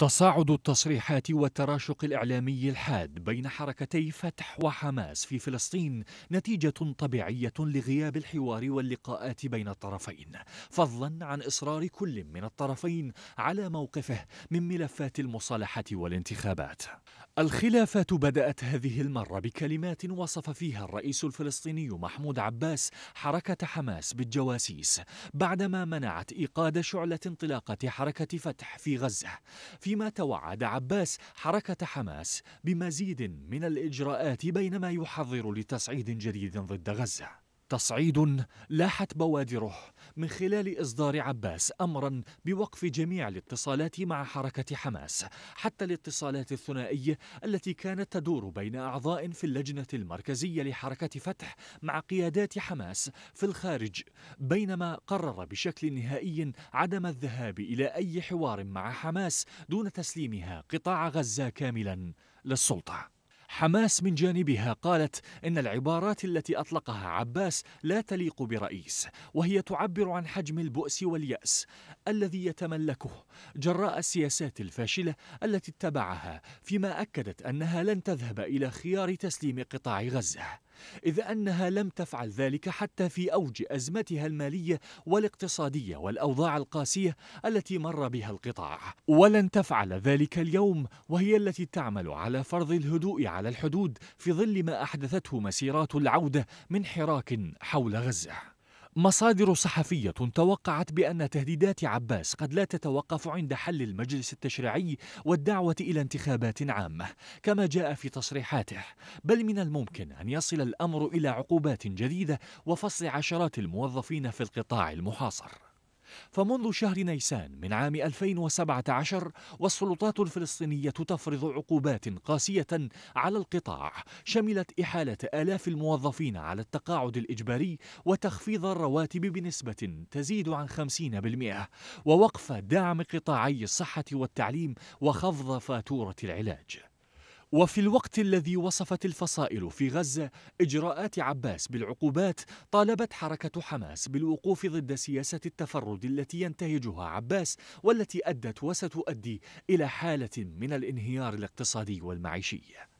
تصاعد التصريحات والتراشق الإعلامي الحاد بين حركتي فتح وحماس في فلسطين نتيجة طبيعية لغياب الحوار واللقاءات بين الطرفين فضلا عن إصرار كل من الطرفين على موقفه من ملفات المصالحة والانتخابات الخلافات بدأت هذه المرة بكلمات وصف فيها الرئيس الفلسطيني محمود عباس حركة حماس بالجواسيس بعدما منعت إيقاد شعلة انطلاقة حركة فتح في غزة في فيما توعد عباس حركة حماس بمزيد من الإجراءات بينما يحضر لتصعيد جديد ضد غزة تصعيد لاحت بوادره من خلال إصدار عباس أمرا بوقف جميع الاتصالات مع حركة حماس حتى الاتصالات الثنائية التي كانت تدور بين أعضاء في اللجنة المركزية لحركة فتح مع قيادات حماس في الخارج بينما قرر بشكل نهائي عدم الذهاب إلى أي حوار مع حماس دون تسليمها قطاع غزة كاملا للسلطة حماس من جانبها قالت إن العبارات التي أطلقها عباس لا تليق برئيس وهي تعبر عن حجم البؤس واليأس الذي يتملكه جراء السياسات الفاشلة التي اتبعها فيما أكدت أنها لن تذهب إلى خيار تسليم قطاع غزة إذ أنها لم تفعل ذلك حتى في أوج أزمتها المالية والاقتصادية والأوضاع القاسية التي مر بها القطاع ولن تفعل ذلك اليوم وهي التي تعمل على فرض الهدوء على الحدود في ظل ما أحدثته مسيرات العودة من حراك حول غزة مصادر صحفية توقعت بأن تهديدات عباس قد لا تتوقف عند حل المجلس التشريعي والدعوة إلى انتخابات عامة كما جاء في تصريحاته بل من الممكن أن يصل الأمر إلى عقوبات جديدة وفصل عشرات الموظفين في القطاع المحاصر فمنذ شهر نيسان من عام 2017 والسلطات الفلسطينية تفرض عقوبات قاسية على القطاع شملت إحالة آلاف الموظفين على التقاعد الإجباري وتخفيض الرواتب بنسبة تزيد عن 50% ووقف دعم قطاعي الصحة والتعليم وخفض فاتورة العلاج وفي الوقت الذي وصفت الفصائل في غزة إجراءات عباس بالعقوبات طالبت حركة حماس بالوقوف ضد سياسة التفرد التي ينتهجها عباس والتي أدت وستؤدي إلى حالة من الانهيار الاقتصادي والمعيشي